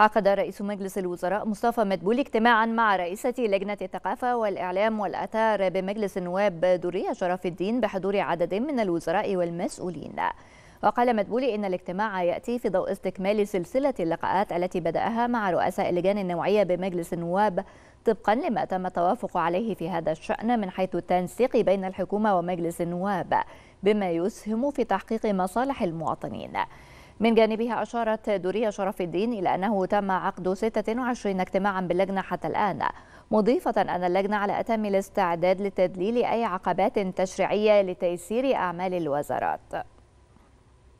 عقد رئيس مجلس الوزراء مصطفى مدبول اجتماعا مع رئيسة لجنة الثقافة والإعلام والأثار بمجلس النواب درية شرف الدين بحضور عدد من الوزراء والمسؤولين وقال مدبولي إن الاجتماع يأتي في ضوء استكمال سلسلة اللقاءات التي بدأها مع رؤساء اللجان النوعية بمجلس النواب طبقا لما تم التوافق عليه في هذا الشأن من حيث التنسيق بين الحكومة ومجلس النواب بما يسهم في تحقيق مصالح المواطنين من جانبها أشارت دورية شرف الدين إلى أنه تم عقد 26 اجتماعا باللجنة حتى الآن مضيفة أن اللجنة على أتم الاستعداد لتدليل أي عقبات تشريعية لتيسير أعمال الوزارات